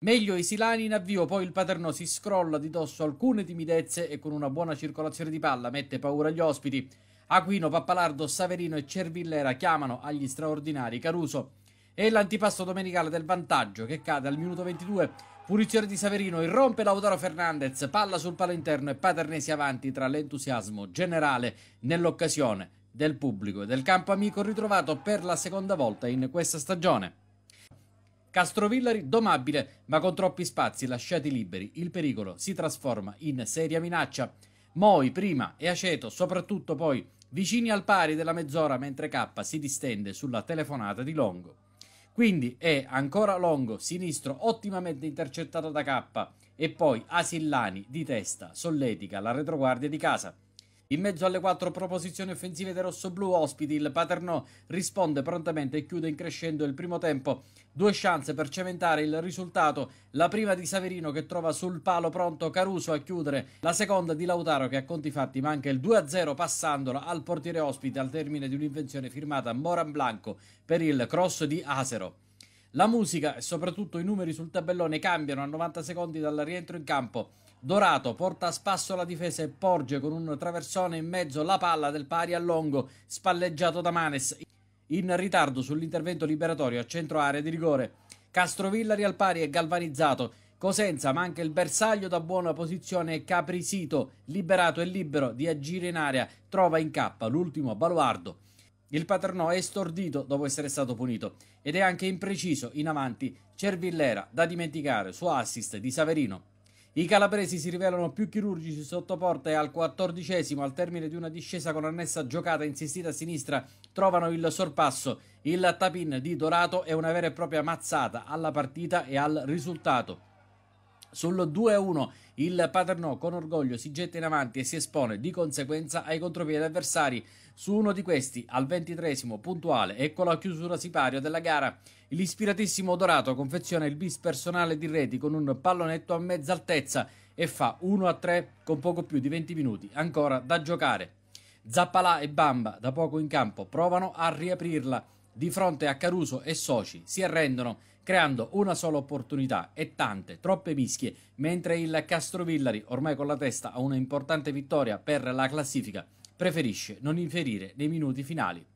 Meglio i silani in avvio, poi il Paternò si scrolla di dosso alcune timidezze e con una buona circolazione di palla mette paura agli ospiti. Aquino, Pappalardo, Saverino e Cervillera chiamano agli straordinari Caruso. E l'antipasto domenicale del vantaggio che cade al minuto 22. Punizione di Saverino, irrompe Lautaro Fernandez, palla sul palo interno e Paternesi avanti tra l'entusiasmo generale nell'occasione del pubblico e del campo amico ritrovato per la seconda volta in questa stagione. Castrovillari domabile, ma con troppi spazi lasciati liberi, il pericolo si trasforma in seria minaccia. Moi prima e Aceto soprattutto poi vicini al pari della mezz'ora mentre K si distende sulla telefonata di Longo. Quindi è ancora Longo, sinistro ottimamente intercettato da K e poi Asillani di testa solletica la retroguardia di casa. In mezzo alle quattro proposizioni offensive dei rossoblù ospiti, il Paternò risponde prontamente e chiude increscendo il primo tempo. Due chance per cementare il risultato, la prima di Saverino che trova sul palo pronto Caruso a chiudere, la seconda di Lautaro che a conti fatti manca il 2-0 passandolo al portiere ospite al termine di un'invenzione firmata Moran Blanco per il cross di Asero. La musica e soprattutto i numeri sul tabellone cambiano a 90 secondi dal rientro in campo. Dorato porta a spasso la difesa e porge con un traversone in mezzo la palla del pari a Longo, spalleggiato da Manes, in ritardo sull'intervento liberatorio a centro area di rigore. Castrovillari al pari è galvanizzato. Cosenza manca il bersaglio da buona posizione e Caprisito, liberato e libero di agire in area, trova in cappa l'ultimo baluardo. Il Paternò è stordito dopo essere stato punito ed è anche impreciso in avanti Cervillera, da dimenticare, su assist di Saverino. I calabresi si rivelano più chirurgici sotto porta e al quattordicesimo, al termine di una discesa con annessa giocata insistita a sinistra, trovano il sorpasso, il tapin di Dorato è una vera e propria mazzata alla partita e al risultato. Sul 2-1 il Paternò con orgoglio si getta in avanti e si espone di conseguenza ai contropiedi avversari. Su uno di questi, al ventitresimo, puntuale e con la chiusura sipario della gara, l'ispiratissimo Dorato confeziona il bis personale di Reti con un pallonetto a mezza altezza e fa 1-3 con poco più di 20 minuti ancora da giocare. Zappalà e Bamba, da poco in campo, provano a riaprirla di fronte a Caruso e soci si arrendono creando una sola opportunità e tante, troppe mischie, mentre il Castrovillari, ormai con la testa a una importante vittoria per la classifica, preferisce non inferire nei minuti finali.